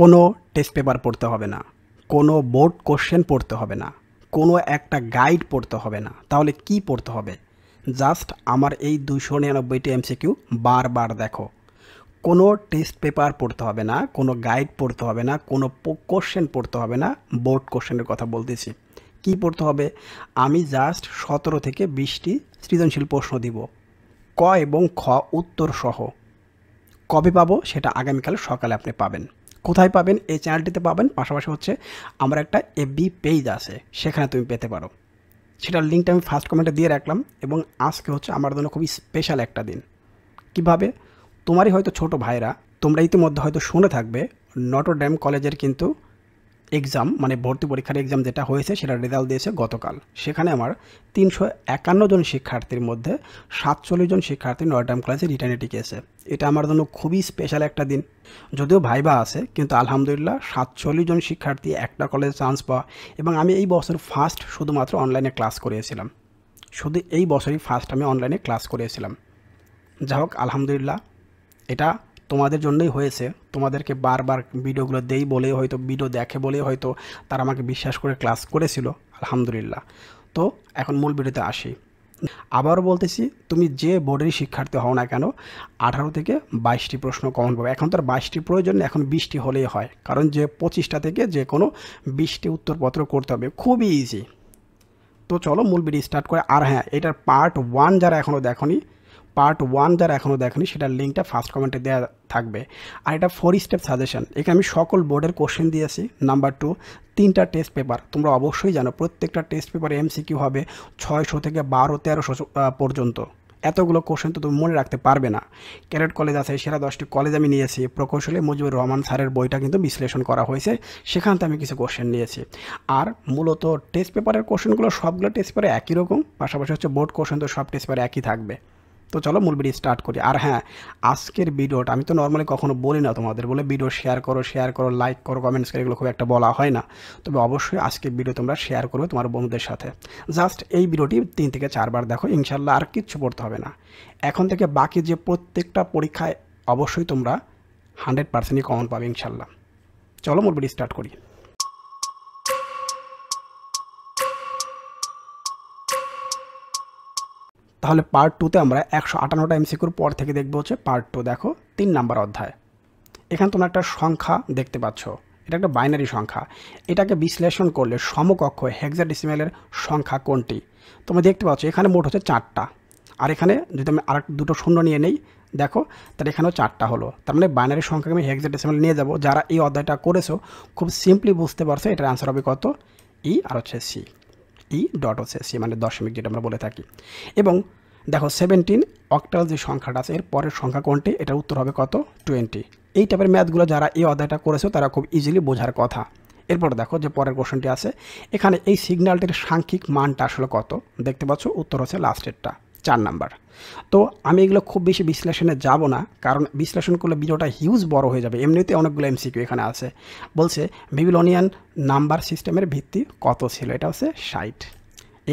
কোনো test paper পড়তে হবে না কোনো বোর্ড কোশ্চেন পড়তে হবে না কোনো একটা গাইড পড়তে হবে না তাহলে কি পড়তে হবে জাস্ট আমার এই দুশো নিরানব্বইটি এমসিকিউ বারবার দেখো কোনো টেস্ট পেপার পড়তে হবে না কোনো গাইড পড়তে হবে না কোনো কোশ্চেন পড়তে হবে না বোর্ড কোশ্চেনের কথা বলতেছি কি পড়তে হবে আমি জাস্ট সতেরো থেকে বিশটি সৃজনশীল প্রশ্ন দিব ক এবং খ উত্তর সহ কবে পাবো সেটা আগামীকাল সকালে আপনি পাবেন কোথায় পাবেন এই চ্যানেলটিতে পাবেন পাশাপাশি হচ্ছে আমার একটা এফবি পেজ আছে সেখানে তুমি পেতে পারো সেটার লিঙ্কটা আমি ফার্স্ট কমেন্টে দিয়ে রাখলাম এবং আজকে হচ্ছে আমার জন্য খুবই স্পেশাল একটা দিন কিভাবে তোমারই হয়তো ছোট ভাইরা তোমরা ইতিমধ্যে হয়তো শুনে থাকবে নটর ড্যাম কলেজের কিন্তু এক্সাম মানে ভর্তি পরীক্ষার এক্সাম যেটা হয়েছে সেটা রেজাল্ট দিয়েছে গতকাল সেখানে আমার তিনশো একান্ন জন শিক্ষার্থীর মধ্যে সাতচল্লিশ জন শিক্ষার্থী নয়টাম ক্লাসে রিটার্নে টিকেছে এটা আমার জন্য খুবই স্পেশাল একটা দিন যদিও ভাইবা আছে কিন্তু আলহামদুলিল্লাহ সাতচল্লিশ জন শিক্ষার্থী একটা কলেজে চান্স পাওয়া এবং আমি এই বছর ফার্স্ট শুধুমাত্র অনলাইনে ক্লাস করিয়েছিলাম শুধু এই বছরই ফার্স্ট আমি অনলাইনে ক্লাস করিয়েছিলাম যাই হোক আলহামদুলিল্লাহ এটা তোমাদের জন্যই হয়েছে তোমাদেরকে বারবার ভিডিওগুলো দেই বলে হয়তো ভিডিও দেখে বলে হয়তো তারা আমাকে বিশ্বাস করে ক্লাস করেছিল আলহামদুলিল্লাহ তো এখন মূল ভিডিওতে আসি আবারও বলতেছি তুমি যে বোর্ডেরই শিক্ষার্থী হও না কেন আঠারো থেকে বাইশটি প্রশ্ন কমন পাবে এখন তার বাইশটি প্রয়োজন এখন বিশটি হলেই হয় কারণ যে পঁচিশটা থেকে যে কোনো বিশটি উত্তরপত্র করতে হবে খুবই ইজি তো চলো মূল ভিডিও স্টার্ট করে আর হ্যাঁ এটার পার্ট ওয়ান যারা এখনও দেখনি পার্ট ওয়ান যারা এখনও দেখেনি সেটার লিঙ্কটা ফার্স্ট কমেন্টে দেওয়া থাকবে আর এটা ফোর স্টেপ সাজেশন এখানে আমি সকল বোর্ডের কোশ্চেন দিয়েছি নাম্বার টু তিনটা টেস্ট পেপার তোমরা অবশ্যই জানো প্রত্যেকটা টেস্ট পেপারে এমসিকিউ হবে ছয়শো থেকে বারো তেরোশো পর্যন্ত এতগুলো কোশ্চেন তো তুমি মনে রাখতে পারবে না ক্যারেট কলেজ আছে সেরা দশটি কলেজ আমি নিয়েছি প্রকৌশলী মুজিবুর রহমান স্যারের বইটা কিন্তু বিশ্লেষণ করা হয়েছে সেখান থেকে আমি কিছু কোশ্চেন নিয়েছি আর মূলত টেস্ট পেপারের কোশ্চেনগুলো সবগুলো টেস্ট পেপারে একই রকম পাশাপাশি হচ্ছে বোর্ড কোশ্চেন তো সব টেস্ট পেপারে একই থাকবে তো চলো মূল ভিডিও স্টার্ট করি আর হ্যাঁ আজকের ভিডিওটা আমি তো নর্মালি কখনো বলি না তোমাদের বলে ভিডিও শেয়ার করো শেয়ার করো লাইক করো কমেন্টস করে এগুলো খুব একটা বলা হয় না তবে অবশ্যই আজকের ভিডিও তোমরা শেয়ার করবে তোমার বন্ধুদের সাথে জাস্ট এই ভিডিওটি তিন থেকে চারবার দেখো ইনশাল্লাহ আর কিচ্ছু পড়তে হবে না এখন থেকে বাকি যে প্রত্যেকটা পরীক্ষায় অবশ্যই তোমরা হান্ড্রেড পার্সেন্টই কমন পাবে ইনশাল্লাহ চলো মূল ভিডিও স্টার্ট করি তাহলে পার্ট টুতে আমরা একশো আটান্নটা এমসিকিউর পর থেকে দেখবো হচ্ছে পার্ট টু দেখো তিন নাম্বার অধ্যায় এখানে তোমরা একটা সংখ্যা দেখতে পাচ্ছ এটা একটা বাইনারি সংখ্যা এটাকে বিশ্লেষণ করলে সমকক্ষ ডিসিমেলের সংখ্যা কোনটি তোমরা দেখতে পাচ্ছ এখানে মোট হচ্ছে চারটা আর এখানে যদি আমি আর দুটো শূন্য নিয়ে নেই দেখো তার এখানেও চারটা হলো তার মানে বাইনারি সংখ্যাকে আমি ডিসিমেল নিয়ে যাব যারা এই অধ্যায়টা করেছো খুব সিম্পলি বুঝতে পারছো এটার অ্যান্সার হবে কত ই e আর হচ্ছে সি ই ডট হচ্ছে সি মানে দশমিক যেটা আমরা বলে থাকি এবং দেখো সেভেন্টিন অক্টাল যে সংখ্যাটা আছে এর পরের সংখ্যা কোনটি এটার উত্তর হবে কত টোয়েন্টি এই টাইপের ম্যাথগুলো যারা এই অধ্যায়টা করেছো তারা খুব ইজিলি বোঝার কথা এরপর দেখো যে পরের কোশ্চনটি আছে এখানে এই সিগন্যালটির সাংখ্যিক মানটা আসলে কত দেখতে পাচ্ছ উত্তর হচ্ছে লাস্টেরটা চার নাম্বার তো আমি এগুলো খুব বেশি বিশ্লেষণে যাব না কারণ বিশ্লেষণ করলে ভিডিওটা হিউজ বড় হয়ে যাবে এমনিতে অনেকগুলো এমসিকিউ এখানে আছে বলছে বিবিলনিয়ান নাম্বার সিস্টেমের ভিত্তি কত ছিল এটা হচ্ছে ষাট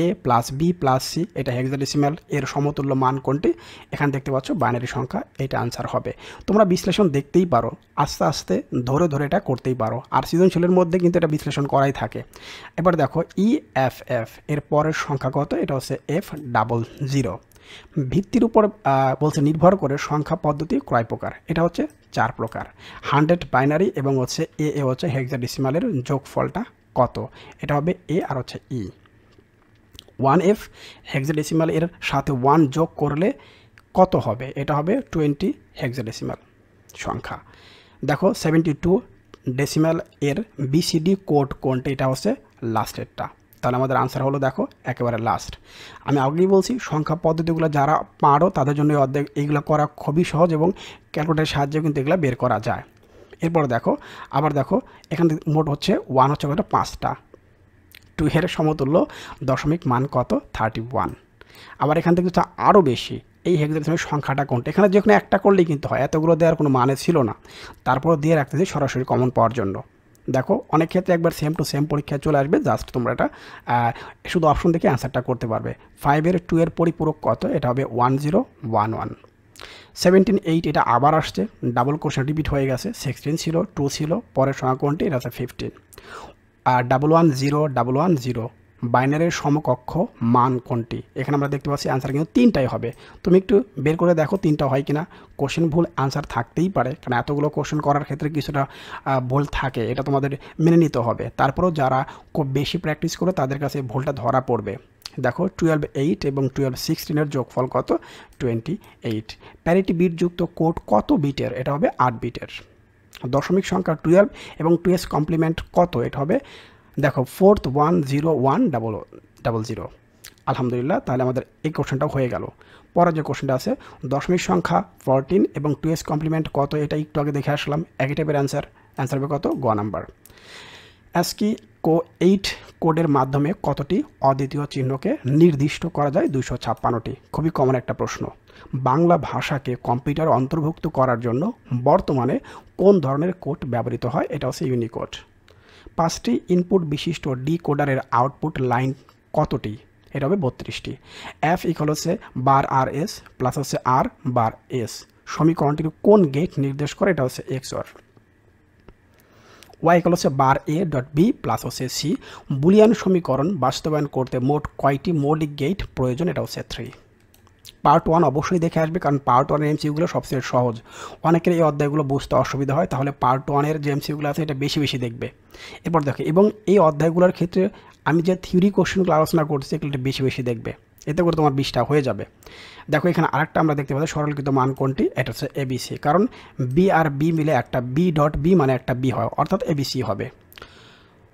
A plus B plus C এটা হেক্সাডেসিমাল এর সমতুল্য মান কোনটি এখানে দেখতে পাচ্ছ বাইনারি সংখ্যা এটা আনসার হবে তোমরা বিশ্লেষণ দেখতেই পারো আস্তে আস্তে ধরে ধরে এটা করতেই পারো আর সৃজনশীলের মধ্যে কিন্তু এটা বিশ্লেষণ করাই থাকে এবার দেখো ই এফ এফ এর পরের সংখ্যা কত এটা হচ্ছে এফ ডাবল জিরো ভিত্তির উপর বলছে নির্ভর করে সংখ্যা পদ্ধতি ক্রয় প্রকার এটা হচ্ছে চার প্রকার হান্ড্রেড বাইনারি এবং হচ্ছে এ এ হচ্ছে যোগ যোগফলটা কত এটা হবে এ আর হচ্ছে ই ওয়ান এফ হেক্সাডেসিমাল এর সাথে ওয়ান যোগ করলে কত হবে এটা হবে টোয়েন্টি হেক্সাডেসিমাল সংখ্যা দেখো সেভেন্টি টু ডেসিমাল এর বিসিডি কোড কোনটা এটা হচ্ছে লাস্টেরটা তাহলে আমাদের আনসার হলো দেখো একেবারে লাস্ট আমি আগেই বলছি সংখ্যা পদ্ধতিগুলো যারা পারো তাদের জন্য অর্ধেক এইগুলো করা খুবই সহজ এবং ক্যালকুলেটারের সাহায্যে কিন্তু এগুলো বের করা যায় এরপর দেখো আবার দেখো এখান থেকে মোট হচ্ছে ওয়ান হচ্ছে কত পাঁচটা টু হের সমতুল্য দশমিক মান কত থার্টি ওয়ান আবার এখান থেকে আরও বেশি এই হেক্সাডেসিমের সংখ্যাটা কোনটা এখানে যে কোনো একটা করলেই কিন্তু হয় এতগুলো দেওয়ার কোনো মানে ছিল না তারপরও দিয়ে রাখতেছি সরাসরি কমন পাওয়ার জন্য দেখো অনেক ক্ষেত্রে একবার সেম টু সেম পরীক্ষা চলে আসবে জাস্ট তোমরা এটা শুধু অপশন দেখে অ্যান্সারটা করতে পারবে ফাইভের টু এর পরিপূরক কত এটা হবে one zero one one seventeen eight এটা আবার আসছে ডাবল কোশ্চেন রিপিট হয়ে গেছে সিক্সটিন ছিল টু ছিল পরের সংখ্যা কোনটি এটা আছে ফিফটিন আর double one zero double one zero বাইনারের সমকক্ষ মান কোনটি এখানে আমরা দেখতে পাচ্ছি অ্যান্সার কিন্তু তিনটাই হবে তুমি একটু বের করে দেখো তিনটা হয় কিনা কোশ্চেন ভুল অ্যান্সার থাকতেই পারে কারণ এতগুলো কোশ্চেন করার ক্ষেত্রে কিছুটা ভুল থাকে এটা তোমাদের মেনে নিতে হবে তারপরেও যারা খুব বেশি প্র্যাকটিস করে তাদের কাছে ভুলটা ধরা পড়বে দেখো টুয়েলভ এইট এবং টুয়েলভ সিক্সটিনের যোগফল কত টোয়েন্টি এইট প্যারিটি বিটযুক্ত কোড কত বিটের এটা হবে আট বিটের দশমিক সংখ্যা টুয়েলভ এবং টুয়েলভ কমপ্লিমেন্ট কত এটা হবে দেখো fourth one zero one double double zero আলহামদুলিল্লাহ তাহলে আমাদের এই কোশ্চেনটাও হয়ে গেল পরে যে কোশ্চেনটা আছে দশমিক সংখ্যা ফোরটিন এবং টু এস কমপ্লিমেন্ট কত এটা একটু আগে দেখে আসলাম একই টাইপের অ্যান্সার অ্যান্সার হবে কত গ নাম্বার অ্যাসকি কো এইট কোডের মাধ্যমে কতটি অদ্বিতীয় চিহ্নকে নির্দিষ্ট করা যায় দুশো ছাপ্পান্নটি খুবই কমন একটা প্রশ্ন বাংলা ভাষাকে কম্পিউটার অন্তর্ভুক্ত করার জন্য বর্তমানে কোন ধরনের কোড ব্যবহৃত হয় এটা হচ্ছে ইউনিকোড পাঁচটি ইনপুট বিশিষ্ট ডিকোডারের আউটপুট লাইন কতটি এটা হবে বত্রিশটি এফ ইকল হচ্ছে বার আর এস প্লাস হচ্ছে আর বার এস সমীকরণটির কোন গেট নির্দেশ করে এটা হচ্ছে এক্স ওয়ার ওয়াই ইকল হচ্ছে bar A dot B plus হচ্ছে সি বুলিয়ান সমীকরণ বাস্তবায়ন করতে মোট কয়টি মৌলিক গেট প্রয়োজন এটা হচ্ছে থ্রি পার্ট ওয়ান অবশ্যই দেখে আসবে কারণ পার্ট ওয়ানের এমসিউগুলো সবচেয়ে সহজ অনেকের এই অধ্যায়গুলো বুঝতে অসুবিধা হয় তাহলে পার্ট ওয়ানের যে এমসিউগুলো আছে এটা বেশি বেশি দেখবে এরপর দেখো এবং এই অধ্যায়গুলোর ক্ষেত্রে আমি যে থিওরি কোশ্চেনগুলো আলোচনা করছি এগুলো একটু বেশি বেশি দেখবে এতে করে তোমার বিশটা হয়ে যাবে দেখো এখানে আরেকটা আমরা দেখতে পাচ্ছি সরলকৃত মান কোনটি এটা হচ্ছে এবিসি কারণ বি আর বি মিলে একটা বি ডট বি মানে একটা বি হয় অর্থাৎ এবিসি হবে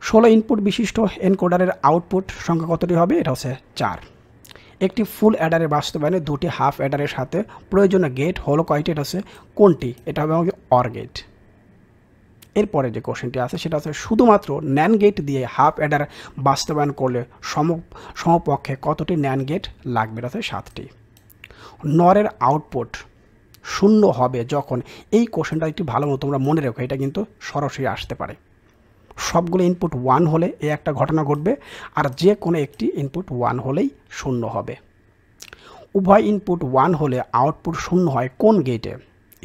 ষোলো ইনপুট বিশিষ্ট এনকোডারের আউটপুট সংখ্যা কতটি হবে এটা হচ্ছে চার একটি ফুল অ্যাডারের বাস্তবায়নে দুটি হাফ অ্যাডারের সাথে প্রয়োজনীয় গেট হলো কয়টি এটা আছে কোনটি এটা হবে আমাকে অর গেট এরপরে যে কোশ্চেনটি আছে সেটা হচ্ছে শুধুমাত্র ন্যান গেট দিয়ে হাফ অ্যাডার বাস্তবায়ন করলে সম সমপক্ষে কতটি ন্যান গেট লাগবে এটা সাতটি নরের আউটপুট শূন্য হবে যখন এই কোশ্চেনটা একটু ভালো মতো তোমরা মনে রেখো এটা কিন্তু সরাসরি আসতে পারে সবগুলো ইনপুট ওয়ান হলে এই একটা ঘটনা ঘটবে আর যে কোনো একটি ইনপুট ওয়ান হলেই শূন্য হবে উভয় ইনপুট ওয়ান হলে আউটপুট শূন্য হয় কোন গেটে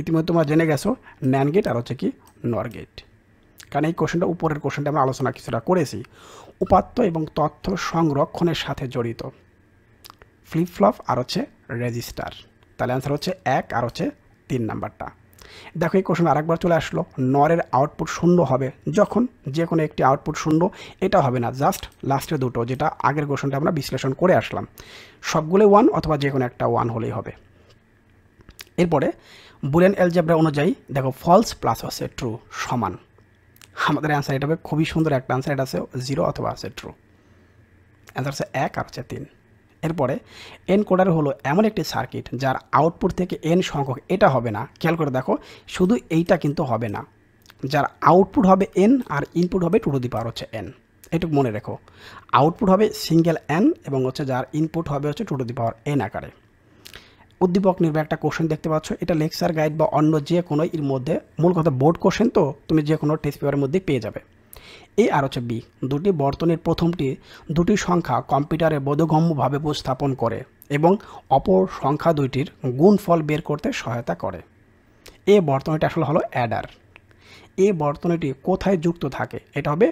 ইতিমধ্যে তোমরা জেনে গেছো ন্যান গেট আর হচ্ছে কি নর গেট কারণ এই কোশ্চেনটা উপরের কোশ্চেনটা আমরা আলোচনা কিছুটা করেছি উপাত্ত এবং তথ্য সংরক্ষণের সাথে জড়িত ফ্লিপ আর হচ্ছে রেজিস্টার তাহলে অ্যান্সার হচ্ছে এক আর হচ্ছে তিন নাম্বারটা দেখো এই কোশ্চেন আরেকবার চলে আসলো নরের আউটপুট শূন্য হবে যখন যে কোনো একটি আউটপুট শূন্য এটা হবে না জাস্ট লাস্টে দুটো যেটা আগের কোশ্চেনটা আমরা বিশ্লেষণ করে আসলাম সবগুলো ওয়ান অথবা যে কোনো একটা ওয়ান হলেই হবে এরপরে বুলেন এলজেব্রা অনুযায়ী দেখো ফলস প্লাস আছে ট্রু সমান আমাদের অ্যান্সার এটা হবে খুবই সুন্দর একটা অ্যান্সার এটা আছে জিরো অথবা আছে ট্রু অ্যান্সার আছে এক আর আছে তিন এরপরে এনকোডার হলো এমন একটি সার্কিট যার আউটপুট থেকে এন সংখ্যক এটা হবে না খেয়াল করে দেখো শুধু এইটা কিন্তু হবে না যার আউটপুট হবে এন আর ইনপুট হবে টু টু দি পাওয়ার হচ্ছে এন এটুকু মনে রেখো আউটপুট হবে সিঙ্গেল এন এবং হচ্ছে যার ইনপুট হবে হচ্ছে two to the power N আকারে উদ্দীপক নির্ভর একটা কোশ্চেন দেখতে পাচ্ছ এটা লেকচার গাইড বা অন্য যে কোনো এর মধ্যে মূল কথা বোর্ড কোশ্চেন তো তুমি যে কোনো টেস্ট পেপারের মধ্যে পেয়ে যাবে এ আর হচ্ছে বি দুটি বর্তনের প্রথমটি দুটি সংখ্যা কম্পিউটারে বোধগম্যভাবে উপস্থাপন করে এবং অপর সংখ্যা দুইটির গুণফল বের করতে সহায়তা করে এ বর্তনীটি আসলে হলো অ্যাডার এ বর্তনীটি কোথায় যুক্ত থাকে এটা হবে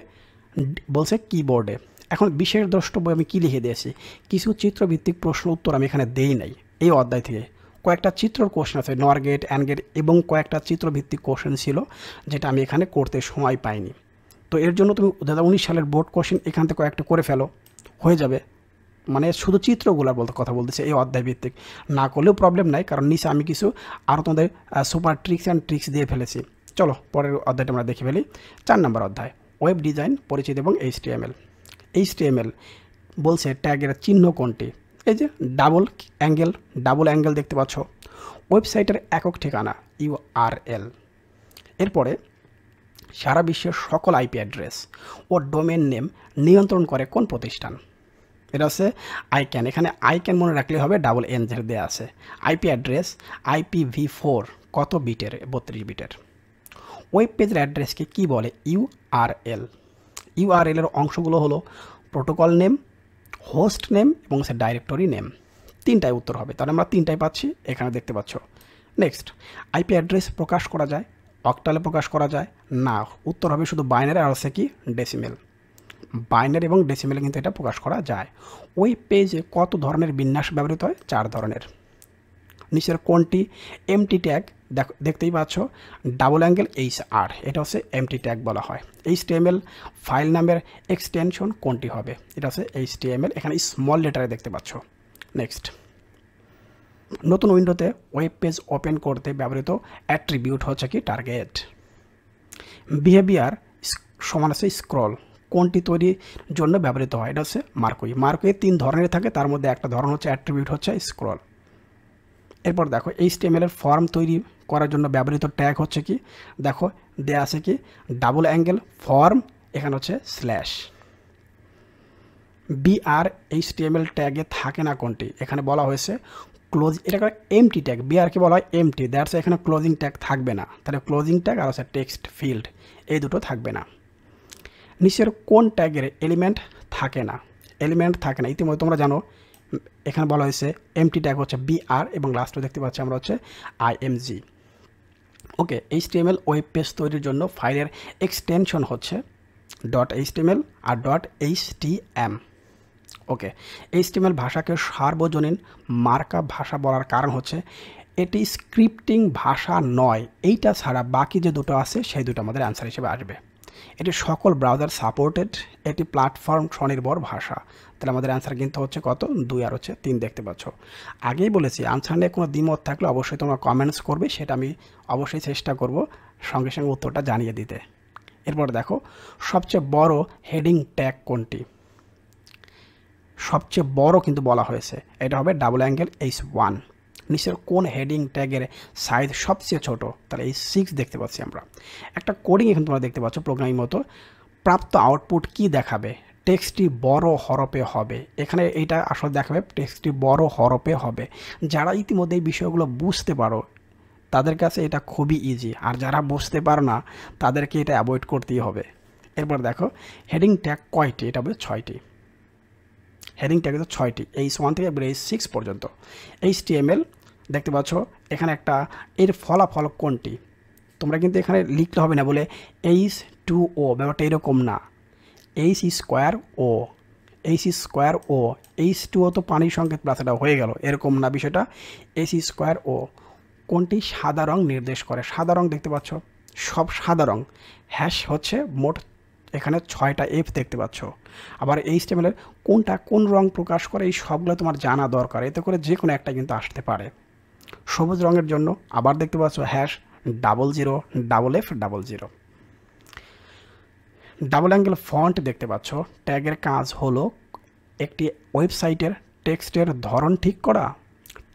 বলছে কিবোর্ডে এখন বিশেষ দ্রষ্টব্য আমি কী লিখে দিয়েছি কিছু চিত্রভিত্তিক প্রশ্ন উত্তর আমি এখানে দেই নাই এই অধ্যায় থেকে কয়েকটা চিত্রর কোশ্চেন আছে নর গেট অ্যান্ড গেট এবং কয়েকটা চিত্রভিত্তিক কোশ্চেন ছিল যেটা আমি এখানে করতে সময় পাইনি তো এর জন্য তুমি দু সালের বোর্ড কোশ্চেন এখান থেকে কয়েকটা করে ফেলো হয়ে যাবে মানে শুধু চিত্রগুলোর বলতে কথা বলতেছে এই অধ্যায় ভিত্তিক না করলেও প্রবলেম নাই কারণ নিচে আমি কিছু আরও তোমাদের সুপার ট্রিক্স অ্যান্ড ট্রিক্স দিয়ে ফেলেছি চলো পরের অধ্যায়টা আমরা দেখে ফেলি চার নম্বর অধ্যায় ওয়েব ডিজাইন পরিচিত এবং এইচ এল এইচ এল বলছে ট্যাগের চিহ্ন কোনটি এই যে ডাবল অ্যাঙ্গেল ডাবল অ্যাঙ্গেল দেখতে পাচ্ছ ওয়েবসাইটের একক ঠিকানা ইউআরএল এরপরে সারা বিশ্বের সকল আইপি অ্যাড্রেস ও ডোমেন নেম নিয়ন্ত্রণ করে কোন প্রতিষ্ঠান এটা হচ্ছে আইক্যান এখানে আইক্যান মনে রাখলে হবে ডাবল এন জের দেওয়া আছে IP address IP V four কত বিটের বত্রিশ বিটের ওয়েব পেজের অ্যাড্রেসকে কি বলে ইউআরএল ইউআরএলের অংশগুলো হলো প্রোটোকল নেম হোস্ট নেম এবং সে ডাইরেক্টরি নেম তিনটায় উত্তর হবে তাহলে আমরা তিনটায় পাচ্ছি এখানে দেখতে পাচ্ছ নেক্সট আইপি অ্যাড্রেস প্রকাশ করা যায় অক্টালে প্রকাশ করা যায় না উত্তর হবে শুধু বাইনারি আর হচ্ছে কি ডেসিমেল বাইনারি এবং ডেসিমেলে কিন্তু এটা প্রকাশ করা যায় ওই পেজে কত ধরনের বিন্যাস ব্যবহৃত হয় চার ধরনের নিচের কোনটি এমটি ট্যাগ দেখতেই পাচ্ছ ডাবল অ্যাঙ্গেল এইচ আর এটা হচ্ছে এমটি ট্যাগ বলা হয় এইচ টিএমএল ফাইল নামের এক্সটেনশন কোনটি হবে এটা হচ্ছে এইচ টিএমএল এখানে স্মল লেটারে দেখতে পাচ্ছ নেক্সট নতুন উইন্ডোতে ওয়েব পেজ ওপেন করতে ব্যবহৃত অ্যাট্রিবিউট হচ্ছে কি টার্গেট বিহেভিয়ার সমান আছে স্ক্রল কোনটি তৈরির জন্য ব্যবহৃত হয় এটা হচ্ছে মার্কুই মার্কুই তিন ধরনের থাকে তার মধ্যে একটা ধরন হচ্ছে অ্যাট্রিবিউট হচ্ছে স্ক্রল এরপর দেখো এই স্টেমেলের ফর্ম তৈরি করার জন্য ব্যবহৃত ট্যাগ হচ্ছে কি দেখো দেয়া আছে কি ডাবল অ্যাঙ্গেল ফর্ম এখানে হচ্ছে স্ল্যাশ বিআর এই স্টেমেল ট্যাগে থাকে না কোনটি এখানে বলা হয়েছে ক্লোজিং এটা এমটি ট্যাগ বিআরকে বলা হয় এমটি দ্যাটস এখানে ক্লোজিং ট্যাগ থাকবে না তাহলে ক্লোজিং ট্যাগ আর হচ্ছে টেক্সট ফিল্ড এই দুটো থাকবে না নিচের কোন ট্যাগের এলিমেন্ট থাকে না এলিমেন্ট থাকে না ইতিমধ্যে তোমরা জানো এখানে বলা হয়েছে এমটি ট্যাগ হচ্ছে বিআর এবং লাস্টে দেখতে পাচ্ছি আমরা হচ্ছে IMG okay HTML web page তৈরির জন্য ফাইলের এক্সটেনশন হচ্ছে ডট এইচটিএমএল আর ডট এইচটিএম ওকে এইচটিএমএল ভাষাকে সার্বজনীন মার্কা ভাষা বলার কারণ হচ্ছে এটি স্ক্রিপ্টিং ভাষা নয় এইটা ছাড়া বাকি যে দুটো আছে সেই দুটো আমাদের অ্যান্সার হিসেবে আসবে এটি সকল ব্রাউজার সাপোর্টেড এটি প্ল্যাটফর্ম স্বনির্ভর ভাষা তাহলে আমাদের অ্যান্সার কিন্তু হচ্ছে কত দুই আর হচ্ছে তিন দেখতে পাচ্ছ আগেই বলেছি অ্যান্সার নিয়ে কোনো দ্বিমত থাকলে অবশ্যই তোমরা কমেন্টস করবে সেটা আমি অবশ্যই চেষ্টা করব সঙ্গে সঙ্গে উত্তরটা জানিয়ে দিতে এরপর দেখো সবচেয়ে বড় হেডিং ট্যাগ কোনটি সবচেয়ে বড় কিন্তু বলা হয়েছে এটা হবে ডাবল অ্যাঙ্গেল এইচ ওয়ান নিচের কোন হেডিং ট্যাগের সাইজ সবচেয়ে ছোট তাহলে এই সিক্স দেখতে পাচ্ছি আমরা একটা কোডিং এখন তোমরা দেখতে পাচ্ছ প্রোগ্রামিং মতো প্রাপ্ত আউটপুট কি দেখাবে টেক্সটটি বড় হরপে হবে এখানে এটা আসলে দেখাবে টেক্সটটি বড় হরপে হবে যারা ইতিমধ্যে এই বিষয়গুলো বুঝতে পারো তাদের কাছে এটা খুবই ইজি আর যারা বুঝতে পারো না তাদেরকে এটা অ্যাভয়েড করতেই হবে এরপর দেখো হেডিং ট্যাগ কয়টি এটা হবে ছয়টি হেডিং ট্যাগ হচ্ছে ছয়টি এইচ ওয়ান থেকে এইচ সিক্স পর্যন্ত এইচ টিএমএল দেখতে পাচ্ছ এখানে একটা এর ফলাফল কোনটি তোমরা কিন্তু এখানে লিখতে হবে না বলে এইচ টু ও ব্যাপারটা এরকম না H square O H square O H two O তো পানির সংকেত প্রাথাটা হয়ে গেল এরকম না বিষয়টা এইচ স্কোয়ার ও কোনটি সাদা রং নির্দেশ করে সাদা রং দেখতে পাচ্ছ সব সাদা রং হ্যাশ হচ্ছে মোট এখানে ছয়টা এফ দেখতে পাচ্ছ আবার এই স্টেমেলের কোনটা কোন রং প্রকাশ করে এই সবগুলো তোমার জানা দরকার এতে করে যে কোনো একটা কিন্তু আসতে পারে সবুজ রঙের জন্য আবার দেখতে পাচ্ছ hash double zero double F double zero double angle font দেখতে পাচ্ছ ট্যাগের কাজ হলো একটি ওয়েবসাইটের টেক্সটের ধরন ঠিক করা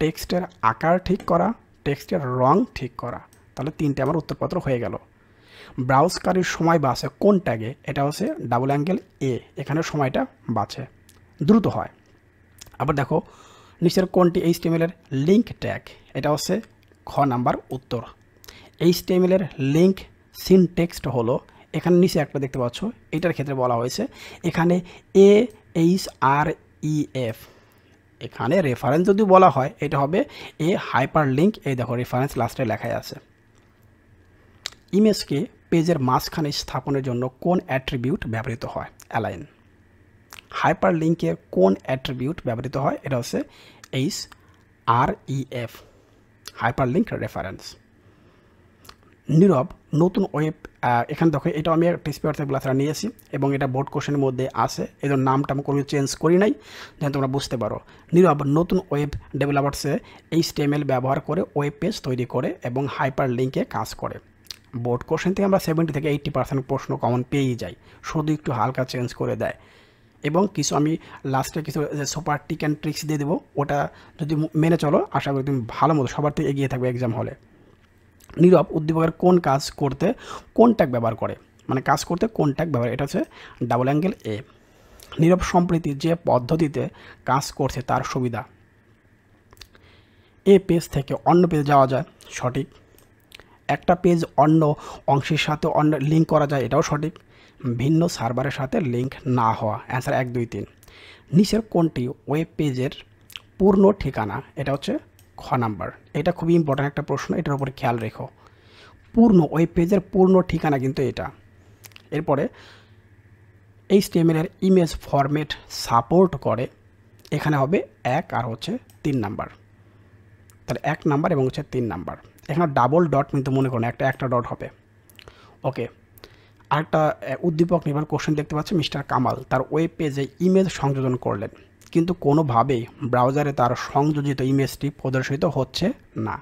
টেক্সটের আকার ঠিক করা টেক্সটের রং ঠিক করা তাহলে তিনটে আমার উত্তরপত্র হয়ে গেল ব্রাউজকারীর সময় বাঁচে কোন ট্যাগে এটা হচ্ছে ডাবল অ্যাঙ্গেল এ এখানে সময়টা বাঁচে দ্রুত হয় আবার দেখো নিচের কোনটি এইচ টিএমএলের লিঙ্ক ট্যাগ এটা হচ্ছে খ নাম্বার উত্তর এইচ টিএমএলের লিঙ্ক সিনটেক্সট হলো এখানে নিচে একটা দেখতে পাচ্ছ এটার ক্ষেত্রে বলা হয়েছে এখানে A H R E F এখানে রেফারেন্স যদি বলা হয় এটা হবে এ হাইপার লিঙ্ক এই দেখো রেফারেন্স লাস্টে লেখাই আছে ইমেজকে পেজের মাঝখানে স্থাপনের জন্য কোন অ্যাট্রিবিউট ব্যবহৃত হয় অ্যালাইন হাইপার লিঙ্কের কোন অ্যাট্রিবিউট ব্যবহৃত হয় এটা হচ্ছে H R E F hyper link reference নীরব নতুন ওয়েব এখানে দেখো এটা আমি টেস্পিওর থেকে ক্লাসটা নিয়েছি এবং এটা বোর্ড কোশ্চেনের মধ্যে আছে এদের নামটা আমি কোনো চেঞ্জ করি নাই যেন তোমরা বুঝতে পারো নীরব নতুন ওয়েব ডেভেলপার্সে এইচ ব্যবহার করে ওয়েব পেজ তৈরি করে এবং হাইপার লিঙ্কে কাজ করে বোর্ড কোশ্চেন থেকে আমরা সেভেন্টি থেকে এইট্টি পার্সেন্ট প্রশ্ন কমন পেয়েই যাই শুধু একটু হালকা চেঞ্জ করে দেয় এবং কিছু আমি লাস্টে কিছু সুপার টিক অ্যান্ড ট্রিক্স দিয়ে দেবো ওটা যদি মেনে চলো আশা করি তুমি ভালো মতো সবার থেকে এগিয়ে থাকবে এক্সাম হলে নীরব উদ্দীপকের কোন কাজ করতে কোন ট্যাগ ব্যবহার করে মানে কাজ করতে কোন ট্যাগ ব্যবহার এটা হচ্ছে ডাবল অ্যাঙ্গেল এ নীরব সম্প্রীতি যে পদ্ধতিতে কাজ করছে তার সুবিধা এ পেজ থেকে অন্য পেজে যাওয়া যায় সঠিক একটা পেজ অন্য অংশের সাথে অন্য লিঙ্ক করা যায় এটাও সঠিক ভিন্ন সার্ভারের সাথে লিঙ্ক না হওয়া অ্যান্সার এক দুই তিন নিচের কোনটি ওয়েব পেজের পূর্ণ ঠিকানা এটা হচ্ছে খ নাম্বার এটা খুবই ইম্পর্ট্যান্ট একটা প্রশ্ন এটার উপরে খেয়াল রেখো পূর্ণ ওয়েব পেজের পূর্ণ ঠিকানা কিন্তু এটা এরপরে এই স্টেমেলের ইমেজ ফরম্যাট সাপোর্ট করে এখানে হবে এক আর হচ্ছে তিন নাম্বার তাহলে এক নাম্বার এবং হচ্ছে তিন নাম্বার এখানে ডাবল ডট কিন্তু মনে করেন একটা একটা ডট হবে ওকে আরেকটা উদ্দীপক নির্ভর কোশ্চেন দেখতে পাচ্ছি মিস্টার কামাল তার ওয়েব পেজে ইমেজ সংযোজন করলেন কিন্তু কোনোভাবেই ব্রাউজারে তার সংযোজিত ইমেজটি প্রদর্শিত হচ্ছে না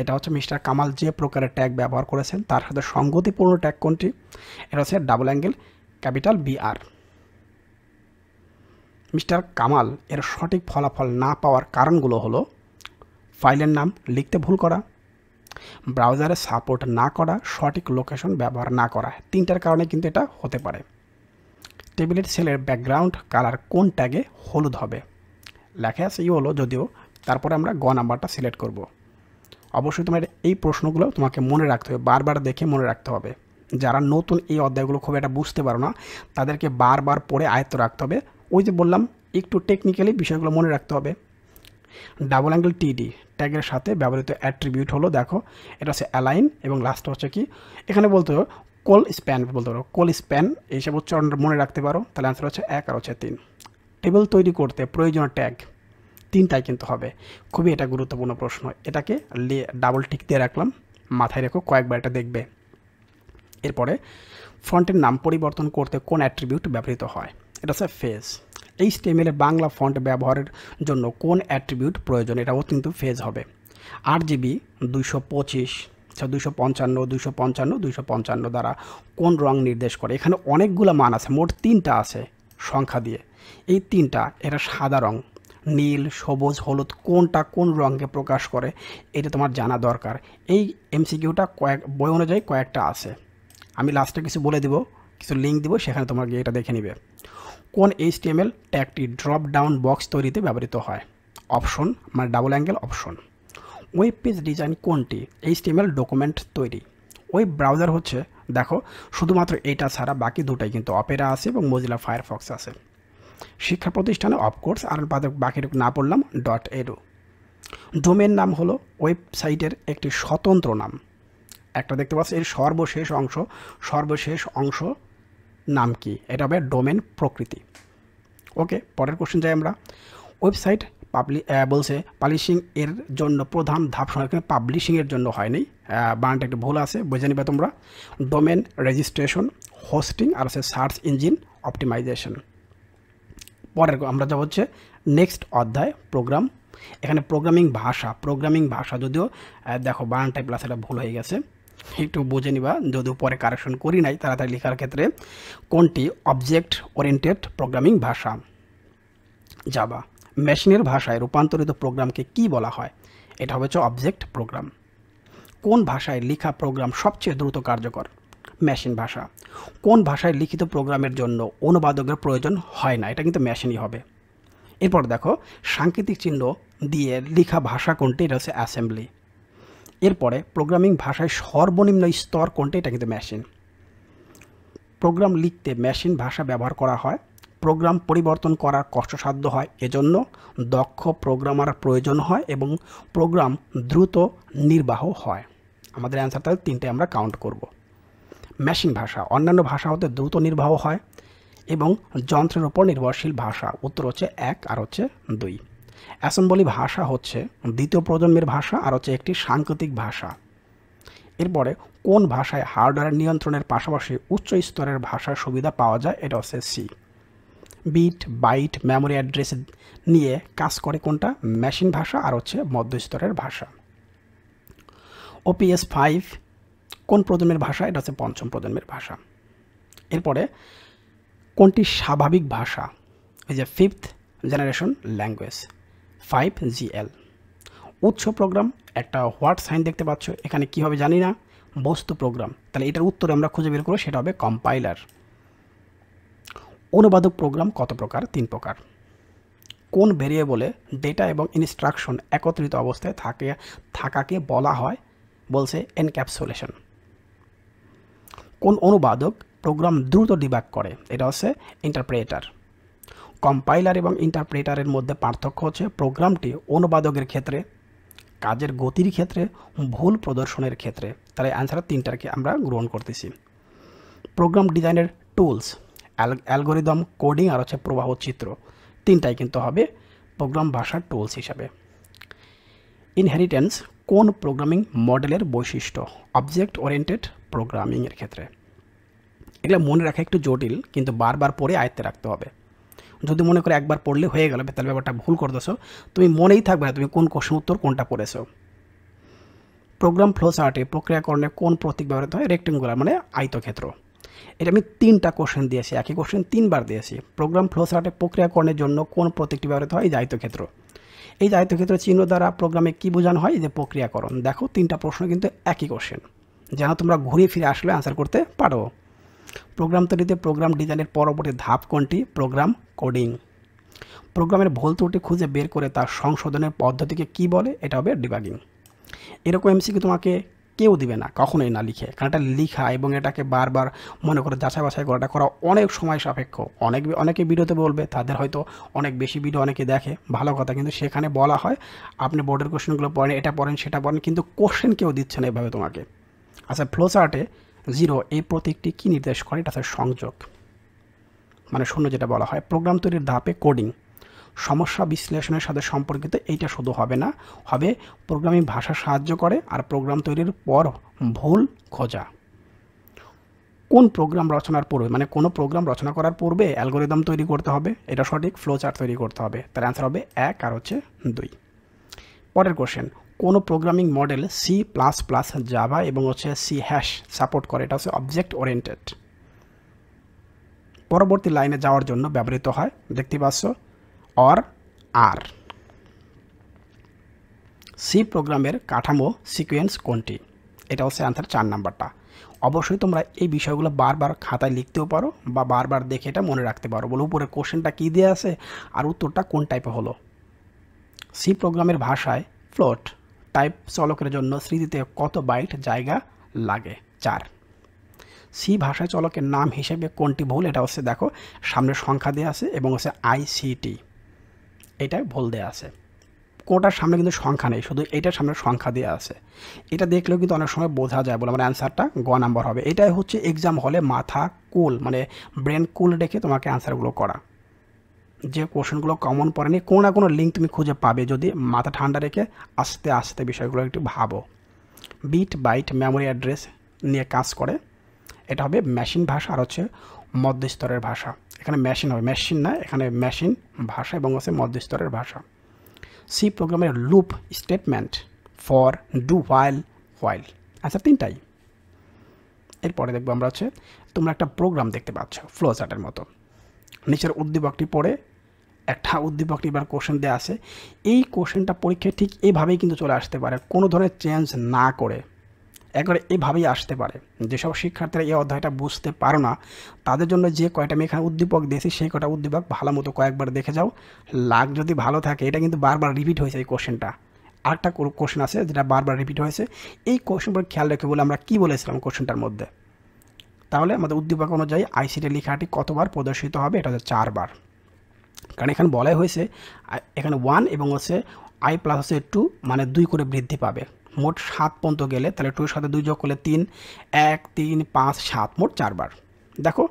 এটা হচ্ছে মিস্টার কামাল যে প্রকারের ট্যাগ ব্যবহার করেছেন তার সাথে সংগতিপূর্ণ ট্যাগ কোনটি এটা হচ্ছে double angle capital BR mister Kamal এর সঠিক ফলাফল না পাওয়ার কারণগুলো হলো ফাইলের নাম লিখতে ভুল করা ব্রাউজারে সাপোর্ট না করা সঠিক লোকেশন ব্যবহার না করা তিনটার কারণে কিন্তু এটা হতে পারে টেবিলের সেলের ব্যাকগ্রাউন্ড কালার কোন ট্যাগে হলুদ হবে লেখা আছে হলো যদিও তারপরে আমরা গ নাম্বারটা সিলেক্ট করব। অবশ্যই তোমার এই প্রশ্নগুলো তোমাকে মনে রাখতে হবে বারবার দেখে মনে রাখতে হবে যারা নতুন এই অধ্যায়গুলো খুব একটা বুঝতে পারো না তাদেরকে বারবার পড়ে আয়ত্ত রাখতে হবে ওই যে বললাম একটু টেকনিক্যালি বিষয়গুলো মনে রাখতে হবে ডাবল অ্যাঙ্গেল টিডি ট্যাগের সাথে ব্যবহৃত অ্যাট্রিবিউট হলো দেখো এটা হচ্ছে অ্যালাইন এবং লাস্ট হচ্ছে কি এখানে বলতে কোল স্প্যান বলতে পারো কোল স্প্যান এইসব উচ্চারণ মনে রাখতে পারো তাহলে অ্যান্সার হচ্ছে এক আর হচ্ছে তিন টেবিল তৈরি করতে প্রয়োজনীয় ট্যাগ তিনটাই কিন্তু হবে খুবই এটা গুরুত্বপূর্ণ প্রশ্ন এটাকে ডাবল টিক দিয়ে রাখলাম মাথায় রেখো কয়েকবার এটা দেখবে এরপরে ফন্টের নাম পরিবর্তন করতে কোন অ্যাট্রিবিউট ব্যবহৃত হয় এটা হচ্ছে ফেজ এই স্টেমেলে বাংলা ফন্ট ব্যবহারের জন্য কোন অ্যাট্রিবিউট প্রয়োজন এটাও কিন্তু ফেজ হবে আট জিবি দুইশো পঁচিশ আচ্ছা, দুইশো পঞ্চান্ন দুইশো পঞ্চান্ন দুশো পঞ্চান্ন দ্বারা কোন রং নির্দেশ করে এখানে অনেকগুলো মান আছে মোট তিনটা আছে সংখ্যা দিয়ে এই তিনটা এটা সাদা রং নীল সবুজ হলুদ কোনটা কোন রঙকে প্রকাশ করে এটা তোমার জানা দরকার এই এমসিকিউটা কয়েক বই অনুযায়ী কয়েকটা আছে আমি লাস্টে কিছু বলে দিব কিছু লিঙ্ক দিব সেখানে তোমাকে এটা দেখে নিবে কোন এইচটিএমএল ট্যাগটি ড্রপ ডাউন বক্স তৈরিতে ব্যবহৃত হয় অপশন মানে double angle option web page design কোনটি এইচটিএমএল ডকুমেন্ট তৈরি ওয়েব ব্রাউজার হচ্ছে দেখো শুধুমাত্র এইটা ছাড়া বাকি দুটাই কিন্তু অপেরা আছে এবং মজিলা ফায়ারফক্স আছে শিক্ষা প্রতিষ্ঠানে অফকোর্স আর বাকি না পড়লাম ডট এডু ডোমেন নাম হলো ওয়েবসাইটের একটি স্বতন্ত্র নাম একটা দেখতে পাচ্ছি এর সর্বশেষ অংশ সর্বশেষ অংশ নাম কি এটা হবে ডোমেন প্রকৃতি ওকে পরের কোশ্চেন যাই আমরা ওয়েবসাইট পাবলি বলছে পাবলিশিং এর জন্য প্রধান ধাপ এখানে পাবলিশিংয়ের জন্য হয়নি বানটা একটু ভুল আছে বুঝে নিবে তোমরা ডোমেন রেজিস্ট্রেশন হোস্টিং আর আছে সার্চ ইঞ্জিন অপটিমাইজেশন পরের আমরা যা হচ্ছে নেক্সট অধ্যায় প্রোগ্রাম এখানে প্রোগ্রামিং ভাষা প্রোগ্রামিং ভাষা যদিও দেখো বানান টাইপ প্লাস এটা ভুল হয়ে গেছে একটু বুঝে নিবা যদিও পরে কারেকশন করি নাই তাড়াতাড়ি লেখার ক্ষেত্রে কোনটি অবজেক্ট ওরিয়েন্টেড প্রোগ্রামিং ভাষা যাবা মেশিনের ভাষায় রূপান্তরিত প্রোগ্রামকে কি বলা হয় এটা হচ্ছে অবজেক্ট প্রোগ্রাম কোন ভাষায় লেখা প্রোগ্রাম সবচেয়ে দ্রুত কার্যকর মেশিন ভাষা কোন ভাষায় লিখিত প্রোগ্রামের জন্য অনুবাদকের প্রয়োজন হয় না এটা কিন্তু মেশিনই হবে এরপর দেখো সাংকেতিক চিহ্ন দিয়ে লেখা ভাষা কোনটি এটা হচ্ছে অ্যাসেম্বলি এরপরে প্রোগ্রামিং ভাষায় সর্বনিম্ন স্তর কোনটা এটা কিন্তু মেশিন প্রোগ্রাম লিখতে মেশিন ভাষা ব্যবহার করা হয় প্রোগ্রাম পরিবর্তন করা কষ্টসাধ্য হয় এজন্য দক্ষ প্রোগ্রামার প্রয়োজন হয় এবং প্রোগ্রাম দ্রুত নির্বাহ হয় আমাদের অ্যান্সার তাহলে তিনটে আমরা কাউন্ট করব মেশিন ভাষা অন্যান্য ভাষা হতে দ্রুত নির্বাহ হয় এবং যন্ত্রের ওপর নির্ভরশীল ভাষা উত্তর হচ্ছে এক আর হচ্ছে দুই অ্যাসেম্বলি ভাষা হচ্ছে দ্বিতীয় প্রজন্মের ভাষা আর হচ্ছে একটি সাংকেতিক ভাষা এরপরে কোন ভাষায় হার্ডওয়্যার নিয়ন্ত্রণের পাশাপাশি উচ্চ স্তরের ভাষার সুবিধা পাওয়া যায় এটা হচ্ছে C bit byte memory address নিয়ে কাজ করে কোনটা মেশিন ভাষা আর হচ্ছে মধ্যস্তরের ভাষা ওপিএস ফাইভ কোন প্রজন্মের ভাষা এটা হচ্ছে পঞ্চম প্রজন্মের ভাষা এরপরে কোনটি স্বাভাবিক ভাষা এই যে fifth generation language five GL উৎস প্রোগ্রাম একটা হোয়াট সাইন দেখতে পাচ্ছ এখানে কি হবে জানি না বস্তু প্রোগ্রাম তাহলে এটার উত্তর আমরা খুঁজে বের করবো সেটা হবে কম্পাইলার অনুবাদক প্রোগ্রাম কত প্রকার তিন প্রকার কোন ভেরিয়েবলে ডেটা এবং ইনস্ট্রাকশন একত্রিত অবস্থায় থাকে থাকাকে বলা হয় বলছে এনক্যাপসুলেশন কোন অনুবাদক প্রোগ্রাম দ্রুত ডিবাক করে এটা হচ্ছে ইন্টারপ্রেটার কম্পাইলার এবং ইন্টারপ্রেটারের মধ্যে পার্থক্য হচ্ছে প্রোগ্রামটি অনুবাদকের ক্ষেত্রে কাজের গতির ক্ষেত্রে ভুল প্রদর্শনের ক্ষেত্রে তাহলে অ্যান্সার তিনটাকে আমরা গ্রহণ করতেছি প্রোগ্রাম ডিজাইনের টুলস অ্যালগোরিদম কোডিং আর হচ্ছে প্রবাহ চিত্র তিনটাই কিন্তু হবে প্রোগ্রাম ভাষার টুলস হিসাবে ইনহেরিটেন্স কোন প্রোগ্রামিং মডেলের বৈশিষ্ট্য অবজেক্ট ওরিয়েন্টেড প্রোগ্রামিংয়ের ক্ষেত্রে এগুলো মনে রাখা একটু জটিল কিন্তু বারবার পরে আয়ত্তে রাখতে হবে যদি মনে করে একবার পড়লে হয়ে গেল তাহলে ব্যাপারটা ভুল করতেছো তুমি মনেই থাকবে না তুমি কোন কোশ্চেন উত্তর কোনটা পড়েছো প্রোগ্রাম ফ্লো চার্টে প্রক্রিয়াকরণে কোন প্রতীক ব্যবহৃত হয় রেক্টেঙ্গুলার মানে আয়তক্ষেত্র এটা আমি তিনটা কোশ্চেন দিয়েছি একই কোশ্চেন তিনবার দিয়েছি প্রোগ্রাম ফ্লো চার্টে প্রক্রিয়াকরণের জন্য কোন প্রতীকটি ব্যবহৃত হয় এই আয়তক্ষেত্র এই আয়তক্ষেত্র চিহ্ন দ্বারা প্রোগ্রামে কী বোঝানো হয় যে প্রক্রিয়াকরণ দেখো তিনটা প্রশ্ন কিন্তু একই কোশ্চেন যেন তোমরা ঘুরিয়ে ফিরে আসলে আনসার করতে পারো প্রোগ্রাম তৈরিতে প্রোগ্রাম ডিজাইনের পরবর্তী ধাপ কোনটি প্রোগ্রাম কোডিং প্রোগ্রামের ভুল ত্রুটি খুঁজে বের করে তার সংশোধনের পদ্ধতিকে কি বলে এটা হবে ডিবাগিং এরকম এমসিকে তোমাকে কেউ দিবে না কখনোই না লিখে কারণ এটা লিখা এবং এটাকে বারবার মনে করে যাচাই বাছাই করাটা করা অনেক সময় সাপেক্ষ অনেক অনেকে ভিডিওতে বলবে তাদের হয়তো অনেক বেশি ভিডিও অনেকে দেখে ভালো কথা কিন্তু সেখানে বলা হয় আপনি বোর্ডের কোশ্চেনগুলো পড়েন এটা পড়েন সেটা পড়েন কিন্তু কোশ্চেন কেউ দিচ্ছে না এভাবে তোমাকে আচ্ছা ফ্লো চার্টে জিরো এই প্রতীকটি কী নির্দেশ করে এটা সংযোগ মানে শূন্য যেটা বলা হয় প্রোগ্রাম তৈরির ধাপে কোডিং সমস্যা বিশ্লেষণের সাথে সম্পর্কিত এইটা শুধু হবে না হবে প্রোগ্রামিং ভাষা সাহায্য করে আর প্রোগ্রাম তৈরির পর ভুল খোঁজা কোন প্রোগ্রাম রচনার পূর্বে মানে কোনো প্রোগ্রাম রচনা করার পূর্বে অ্যালগোরিদম তৈরি করতে হবে এটা সঠিক ফ্লো চার্ট তৈরি করতে হবে তার অ্যান্সার হবে এক আর হচ্ছে দুই পরের কোশ্চেন কোনো programming model C plus plus Java এবং হচ্ছে সি হ্যাশ সাপোর্ট করে এটা হচ্ছে অবজেক্ট ওরিয়েন্টেড পরবর্তী লাইনে যাওয়ার জন্য ব্যবহৃত হয় দেখতে পাচ্ছ অর আর সি প্রোগ্রামের কাঠামো সিকোয়েন্স কোনটি এটা হচ্ছে অ্যান্সার চার নাম্বারটা অবশ্যই তোমরা এই বিষয়গুলো বারবার খাতায় লিখতেও পারো বা বারবার দেখে এটা মনে রাখতে পারো বলে উপরের কোশ্চেনটা কী দিয়ে আছে আর উত্তরটা কোন টাইপে হলো সি প্রোগ্রামের ভাষায় ফ্লোট টাইপ চলকের জন্য স্মৃতিতে কত বাইট জায়গা লাগে চার সি ভাষায় চলকের নাম হিসেবে কোনটি ভুল এটা হচ্ছে দেখো সামনে সংখ্যা দেওয়া আছে এবং হচ্ছে আইসিটি এটা ভুল দেওয়া আছে কোটার সামনে কিন্তু সংখ্যা নেই শুধু এটার সামনে সংখ্যা দেওয়া আছে এটা দেখলেও কিন্তু অনেক সময় বোঝা যায় বলে আমার অ্যান্সারটা গ নাম্বার হবে এটাই হচ্ছে এক্সাম হলে মাথা কুল মানে ব্রেন কুল রেখে তোমাকে অ্যান্সারগুলো করা যে কোশ্চেনগুলো কমন পড়েনি কোনো না কোনো লিঙ্ক তুমি খুঁজে পাবে যদি মাথা ঠান্ডা রেখে আস্তে আস্তে বিষয়গুলো একটু ভাবো বিট বাইট মেমোরি অ্যাড্রেস নিয়ে কাজ করে এটা হবে মেশিন ভাষা আর হচ্ছে মধ্যস্তরের ভাষা এখানে মেশিন হবে মেশিন না এখানে মেশিন ভাষা এবং হচ্ছে মধ্যস্তরের ভাষা সি প্রোগ্রামের loop statement for do while while আচ্ছা তিনটাই এরপরে দেখবো আমরা হচ্ছে তোমরা একটা প্রোগ্রাম দেখতে পাচ্ছ ফ্লো চার্টের মতো নিচের উদ্দীপকটি পড়ে একটা উদ্দীপক নিবার কোশ্চেন দেওয়া আছে এই কোশ্চেনটা পরীক্ষায় ঠিক এইভাবেই কিন্তু চলে আসতে পারে কোনো ধরনের চেঞ্জ না করে একবারে এভাবেই আসতে পারে যেসব শিক্ষার্থীরা এই অধ্যায়টা বুঝতে পারো না তাদের জন্য যে কয়টা আমি এখানে উদ্দীপক দিয়েছি সেই কয়টা উদ্দীপক ভালো মতো কয়েকবার দেখে যাও লাগ যদি ভালো থাকে এটা কিন্তু বারবার রিপিট হয়েছে এই কোশ্চেনটা আরেকটা কোশ্চেন আছে যেটা বারবার রিপিট হয়েছে এই কোশ্চেনগুলো খেয়াল রেখে বলে আমরা কী বলেছিলাম কোশ্চেনটার মধ্যে তাহলে আমাদের উদ্দীপক অনুযায়ী আইসিটি লেখাটি কতবার প্রদর্শিত হবে এটা হচ্ছে চারবার কারণ এখানে বলাই হয়েছে এখানে ওয়ান এবং হচ্ছে আই প্লাস হচ্ছে টু মানে দুই করে বৃদ্ধি পাবে মোট সাত পর্যন্ত গেলে তাহলে টুর সাথে দুই যোগ করলে তিন এক তিন পাঁচ সাত মোট চারবার দেখো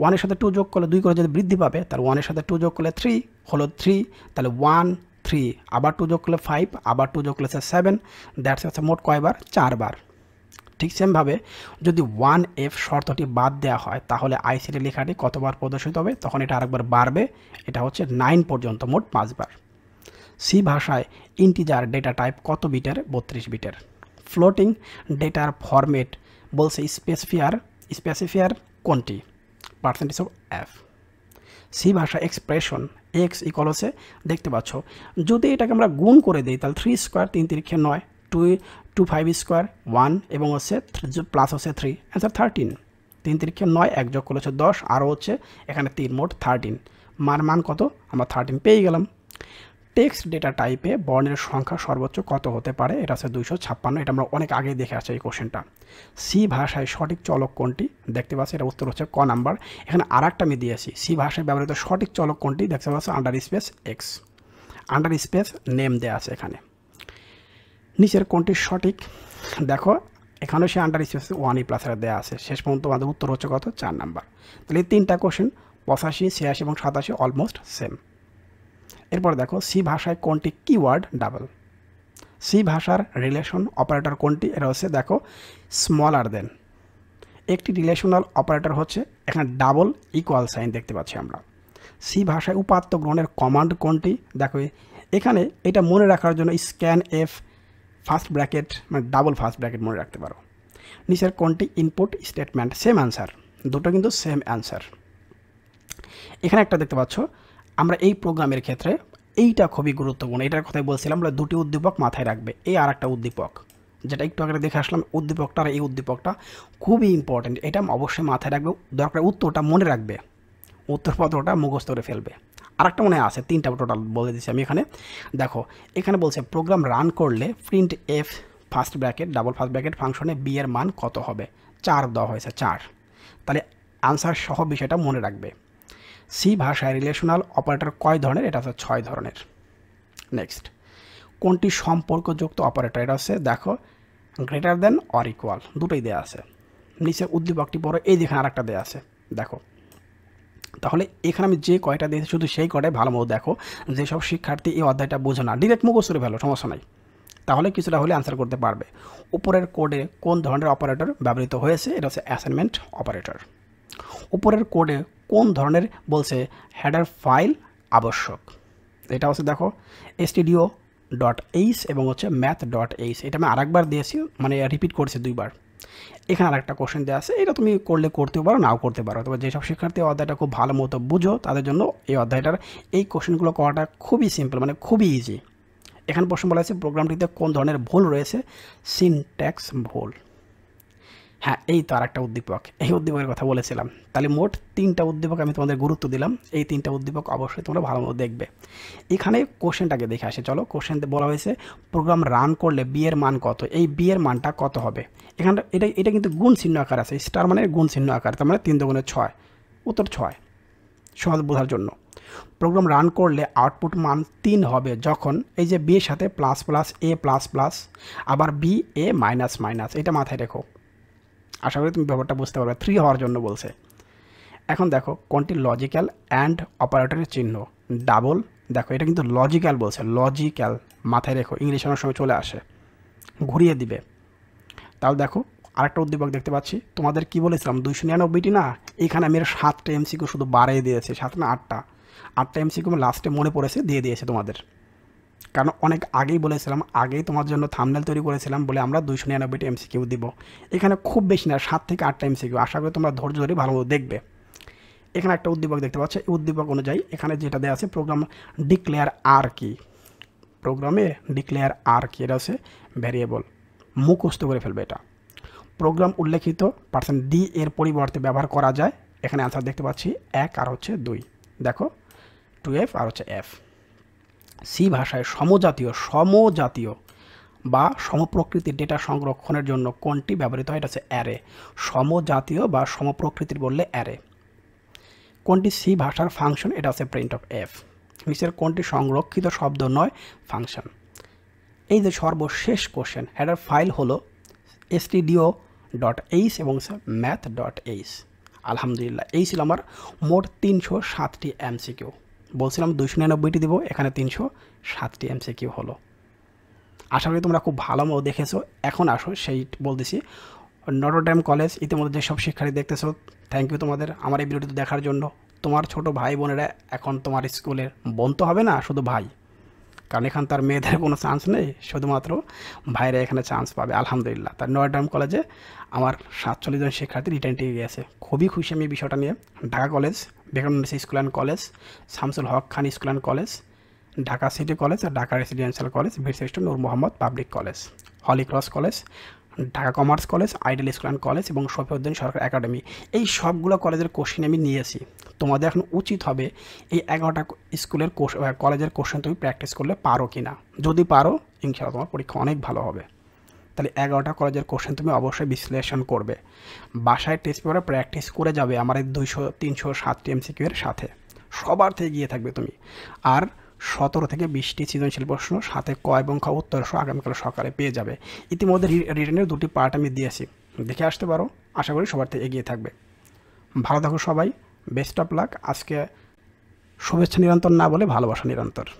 ওয়ানের সাথে টু যোগ করলে দুই করে যদি বৃদ্ধি পাবে তাহলে ওয়ানের সাথে টু যোগ করলে থ্রি হলো থ্রি তাহলে ওয়ান থ্রি আবার টু যোগ করলে ফাইভ আবার টু যোগ করলে সেভেন দ্যাটস হচ্ছে মোট কয়বার চারবার ঠিক সেমভাবে যদি ওয়ান এফ শর্তটি বাদ দেওয়া হয় তাহলে আইসিডি লেখাটি কতবার প্রদর্শিত হবে তখন এটা আরেকবার বাড়বে এটা হচ্ছে নাইন পর্যন্ত মোট পাঁচবার সি ভাষায় ইন্টিজার ডেটা টাইপ কত বিটের বত্রিশ বিটের ফ্লোটিং ডেটার ফরম্যাট বলছে স্পেসিফিয়ার স্পেসিফিয়ার কোনটি পার্সেন্টেজ অফ এফ সি ভাষা এক্সপ্রেশন এক্স ইকল হচ্ছে দেখতে পাচ্ছ যদি এটাকে আমরা গুণ করে দিই তাহলে থ্রি স্কোয়ার তিন তিরিক্ষে নয় two two five square one এবং হচ্ছে প্লাস হচ্ছে থ্রি অ্যান্সার থার্টিন তিন তিরিখে নয় এক যোগ করলে হচ্ছে দশ আরও হচ্ছে এখানে তিন মোট থার্টিন মার মান কত আমরা থার্টিন পেয়ে গেলাম টেক্সট ডেটা টাইপে বর্ণের সংখ্যা সর্বোচ্চ কত হতে পারে এটা হচ্ছে দুইশো ছাপ্পান্ন এটা আমরা অনেক আগে দেখে আসছি এই কোশ্চেনটা সি ভাষায় সঠিক চলক কোনটি দেখতে পাচ্ছি এটা উত্তর হচ্ছে ক নাম্বার এখানে আর একটা আমি দিয়েছি সি ভাষায় ব্যবহৃত সঠিক চলক কোনটি দেখতে পাচ্ছি under space X under space name দেওয়া আছে এখানে নিচের কোনটি সঠিক দেখো এখানেও সে আন্ডার ইস্যু ই প্লাসের দেওয়া আছে শেষ পর্যন্ত আমাদের উত্তর হচ্ছে কত চার নাম্বার তাহলে তিনটা কোশ্চেন পঁচাশি ছিয়াশি এবং সাতাশি অলমোস্ট সেম এরপর দেখো সি ভাষায় কোনটি কিওয়ার্ড ডাবল সি ভাষার রিলেশন অপারেটর কোনটি এটা হচ্ছে দেখো স্মলার দেন একটি রিলেশনাল অপারেটর হচ্ছে এখানে ডাবল ইকুয়াল সাইন দেখতে পাচ্ছি আমরা সি ভাষায় উপাত্ত গ্রহণের কমান্ড কোনটি দেখো এখানে এটা মনে রাখার জন্য স্ক্যান এফ ফার্স্ট ব্র্যাকেট মানে ডাবল ফার্স্ট ব্র্যাকেট মনে রাখতে পারো নিচের কোনটি ইনপুট স্টেটমেন্ট সেম অ্যান্সার দুটো কিন্তু সেম অ্যান্সার এখানে একটা দেখতে পাচ্ছ আমরা এই প্রোগ্রামের ক্ষেত্রে এইটা খুবই গুরুত্বপূর্ণ এটার কথাই বলছিলাম আমরা দুটি উদ্দীপক মাথায় রাখবে এই আর একটা উদ্দীপক যেটা একটু আগে দেখে আসলাম উদ্দীপকটা আর এই উদ্দীপকটা খুবই ইম্পর্ট্যান্ট এটা অবশ্যই মাথায় রাখবে দরকার উত্তরটা মনে রাখবে উত্তরপত্রটা মুখস্থ করে ফেলবে আরেকটা মনে আছে তিনটা টোটাল বলে দিচ্ছি আমি এখানে দেখো এখানে বলছে প্রোগ্রাম রান করলে printf first bracket double first bracket ফাংশনে বি এর মান কত হবে চার দেওয়া হয়েছে চার তাহলে আনসার সহ বিষয়টা মনে রাখবে সি ভাষায় রিলেশনাল অপারেটর কয় ধরনের এটা হচ্ছে ছয় ধরনের নেক্সট কোনটি সম্পর্কযুক্ত অপারেটর এটা হচ্ছে দেখো গ্রেটার দেন অর ইকুয়াল দুটোই দেওয়া আছে নিচে উদ্দীপকটি বড় এই যেখানে আরেকটা দেওয়া আছে দেখো তাহলে এখানে আমি যে কয়টা দিয়েছি শুধু সেই কটাই ভালো মতো দেখো যেসব শিক্ষার্থী এই অধ্যায়টা বোঝো না ডিরেক্ট মুখস্থ করে ফেলো সমস্যা নাই তাহলে কিছুটা হলে আনসার করতে পারবে উপরের কোডে কোন ধরনের অপারেটর ব্যবহৃত হয়েছে এটা হচ্ছে অ্যাসাইনমেন্ট অপারেটর উপরের কোডে কোন ধরনের বলছে হেডার ফাইল আবশ্যক এটা হচ্ছে দেখো এসটিডিও ডট এইচ এবং হচ্ছে ম্যাথ ডট এইচ এটা আমি আরেকবার দিয়েছি মানে রিপিট করছি দুইবার এখানে আরেকটা কোশ্চেন দেওয়া আছে এটা তুমি করলে করতেও পারো নাও করতে পারো তবে যেসব শিক্ষার্থী অধ্যায়টা খুব ভালো মতো বুঝো তাদের জন্য এই অধ্যায়টার এই কোশ্চেনগুলো করাটা খুবই সিম্পল মানে খুবই ইজি এখানে প্রশ্ন বলা আছে প্রোগ্রামটিতে কোন ধরনের ভুল রয়েছে সিনট্যাক্স ভুল হ্যাঁ এই তো আর একটা উদ্দীপক এই উদ্দীপকের কথা বলেছিলাম তাহলে মোট তিনটা উদ্দীপক আমি তোমাদের গুরুত্ব দিলাম এই তিনটা উদ্দীপক অবশ্যই তোমরা ভালোমতো দেখবে এখানে কোশ্চেনটাকে দেখে আসে চলো কোশ্চেনতে বলা হয়েছে প্রোগ্রাম রান করলে বিয়ের মান কত এই বিয়ের মানটা কত হবে এখানটা এটা এটা কিন্তু গুণ চিহ্ন আকার আছে স্টার মানে গুণ চিহ্ন আকার তার মানে তিন দুগুণে ছয় উত্তর ছয় সহজ বোঝার জন্য প্রোগ্রাম রান করলে আউটপুট মান তিন হবে যখন এই যে বিয়ের সাথে plus plus A plus plus আবার বি এ মাইনাস মাইনাস এটা মাথায় রেখো আশা করি তুমি ব্যাপারটা বুঝতে পারবে থ্রি হওয়ার জন্য বলছে এখন দেখো কোনটি লজিক্যাল অ্যান্ড অপারেটরের চিহ্ন ডাবল দেখো এটা কিন্তু লজিক্যাল বলছে লজিক্যাল মাথায় রেখো ইংলিশ অনেক সময় চলে আসে ঘুরিয়ে দিবে তাহলে দেখো আরেকটা উদ্দীপক দেখতে পাচ্ছি তোমাদের কি বলেছিলাম দুইশো নিরানব্বইটি না এখানে আমি এর সাতটা এমসিকিউ শুধু বাড়িয়ে দিয়েছি সাত না আটটা আটটা এমসিকিউ লাস্টে মনে পড়েছে দিয়ে দিয়েছে তোমাদের কারণ অনেক আগেই বলেছিলাম আগেই তোমার জন্য থামনেল তৈরি করেছিলাম বলে আমরা দুইশো নিরানব্বইটা কিউ দিব এখানে খুব বেশি না সাত থেকে আটটা এমসিকিউ আশা করি তোমরা ধৈর্য ধরে ভালোমতো দেখবে এখানে একটা উদ্দীপক দেখতে পাচ্ছ এই উদ্দীপক অনুযায়ী এখানে যেটা দেওয়া আছে প্রোগ্রাম ডিক্লেয়ার আর কি প্রোগ্রামে ডিক্লেয়ার আর কি এটা আছে ভ্যারিয়েবল মুখস্থ করে ফেলবে এটা প্রোগ্রাম উল্লেখিত পার্সেন্ট ডি এর পরিবর্তে ব্যবহার করা যায় এখানে আনসার দেখতে পাচ্ছি এক আর হচ্ছে দুই দেখো টু এফ আর হচ্ছে এফ সি ভাষায় সমজাতীয় সমজাতীয় বা সমপ্রকৃতির ডেটা সংরক্ষণের জন্য কোনটি ব্যবহৃত হয় এটা হচ্ছে অ্যারে সমজাতীয় বা সমপ্রকৃতির বললে অ্যারে কোনটি সি ভাষার ফাংশন এটা হচ্ছে প্রিন্ট অফ এফ মিসের কোনটি সংরক্ষিত শব্দ নয় ফাংশন এই যে সর্বশেষ কোশ্চেন হেডার ফাইল হলো এসটিডিও ডট এইচ এবং ম্যাথ ডট এইচ আলহামদুলিল্লাহ এই ছিল আমার মোট তিনশো সাতটি এমসিকিউ বলছিলাম দুইশো নিরানব্বইটি দেবো এখানে তিনশো সাতটি এমসিকিউ হলো আশা করি তোমরা খুব ভালো মতো দেখেছো এখন আসো সেই বলতেছি ড্যাম কলেজ ইতিমধ্যে যেসব শিক্ষার্থী দেখতেছো থ্যাংক ইউ তোমাদের আমার এই ভিডিওটি দেখার জন্য তোমার ছোট ভাই বোনেরা এখন তোমার স্কুলের বোন তো হবে না শুধু ভাই কারণ এখান তার মেয়েদের কোনো চান্স নেই শুধুমাত্র ভাইরা এখানে চান্স পাবে আলহামদুলিল্লাহ তার নয়াডাম কলেজে আমার সাতচল্লিশ জন শিক্ষার্থী রিটার্ন গিয়েছে খুবই খুশি আমি এই বিষয়টা নিয়ে ঢাকা কলেজ বেকানুন্নেস school and college Shamsul Haque Khan school and college Dhaka city college আর Dhaka residential college Birshreshtha Noor Mohammad public college holy cross college Dhaka commerce college ideal school and college এবং শফিউদ্দিন সরকার একাডেমি এই সবগুলো কলেজের কোশ্চেন আমি নিয়েছি তোমাদের এখন উচিত হবে এই এগারোটা স্কুলের কোশ কলেজের কোশ্চেন তুমি প্র্যাকটিস করলে পারো কি না যদি পারো ইনশাআল্লাহ তোমার পরীক্ষা অনেক ভালো হবে তাহলে এগারোটা কলেজের কোশ্চেন তুমি অবশ্যই বিশ্লেষণ করবে বাসায় টেস্ট পেপারে প্র্যাকটিস করে যাবে আমার এই দুইশো তিনশো সাতটি এর সাথে সবার থেকে গিয়ে থাকবে তুমি আর সতেরো থেকে বিশটি সৃজনশীল প্রশ্ন সাথে ক এবং খ উত্তরসহ আগামীকাল সকালে পেয়ে যাবে ইতিমধ্যে রিটার্নের দুটি পার্ট আমি দিয়েছি দেখে আসতে পারো আশা করি সবার থেকে এগিয়ে থাকবে ভালো থাকো সবাই বেস্ট অফ লাক আজকে শুভেচ্ছা নিরন্তর না বলে ভালোবাসা নিরন্তর